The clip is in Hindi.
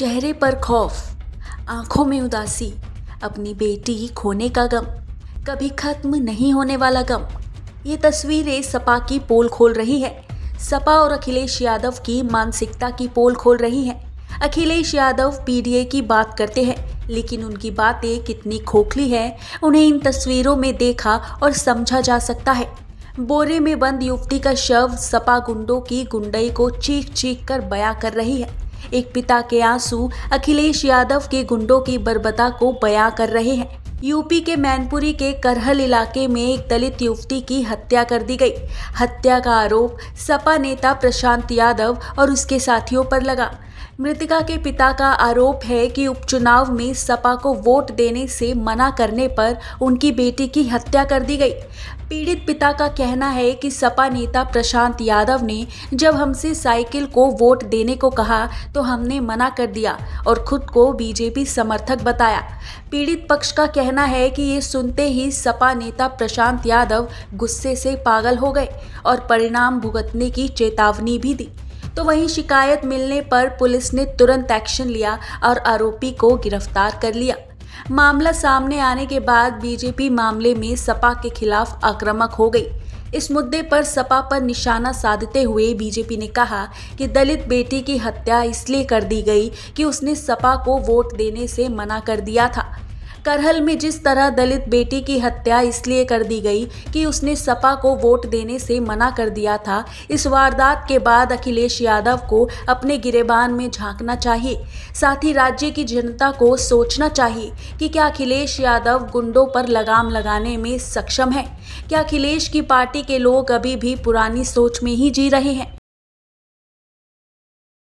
चेहरे पर खौफ आंखों में उदासी अपनी बेटी खोने का गम कभी खत्म नहीं होने वाला गम ये तस्वीरें सपा की पोल खोल रही है सपा और अखिलेश यादव की मानसिकता की पोल खोल रही है अखिलेश यादव पीडीए की बात करते हैं लेकिन उनकी बातें कितनी खोखली है उन्हें इन तस्वीरों में देखा और समझा जा सकता है बोरे में बंद युवती का शव सपा गुंडों की गुंडई को चीख चीख कर बया कर रही है एक पिता के आंसू अखिलेश यादव के गुंडों की बर्बता को बयां कर रहे हैं यूपी के मैनपुरी के करहल इलाके में एक दलित युवती की हत्या कर दी गई हत्या का आरोप सपा नेता प्रशांत यादव और उसके साथियों पर लगा मृतिका के पिता का आरोप है कि उपचुनाव में सपा को वोट देने से मना करने पर उनकी बेटी की हत्या कर दी गई पीड़ित पिता का कहना है कि सपा नेता प्रशांत यादव ने जब हमसे साइकिल को वोट देने को कहा तो हमने मना कर दिया और खुद को बीजेपी समर्थक बताया पीड़ित पक्ष का कहना है कि ये सुनते ही सपा नेता प्रशांत यादव गुस्से से पागल हो गए और परिणाम भुगतने की चेतावनी भी दी तो वहीं शिकायत मिलने पर पुलिस ने तुरंत एक्शन लिया और आरोपी को गिरफ्तार कर लिया मामला सामने आने के बाद बीजेपी मामले में सपा के खिलाफ आक्रामक हो गई इस मुद्दे पर सपा पर निशाना साधते हुए बीजेपी ने कहा कि दलित बेटी की हत्या इसलिए कर दी गई कि उसने सपा को वोट देने से मना कर दिया था करहल में जिस तरह दलित बेटी की हत्या इसलिए कर दी गई कि उसने सपा को वोट देने से मना कर दिया था इस वारदात के बाद अखिलेश यादव को अपने गिरेबान में झांकना चाहिए साथ ही राज्य की जनता को सोचना चाहिए कि क्या अखिलेश यादव गुंडों पर लगाम लगाने में सक्षम है क्या अखिलेश की पार्टी के लोग अभी भी पुरानी सोच में ही जी रहे हैं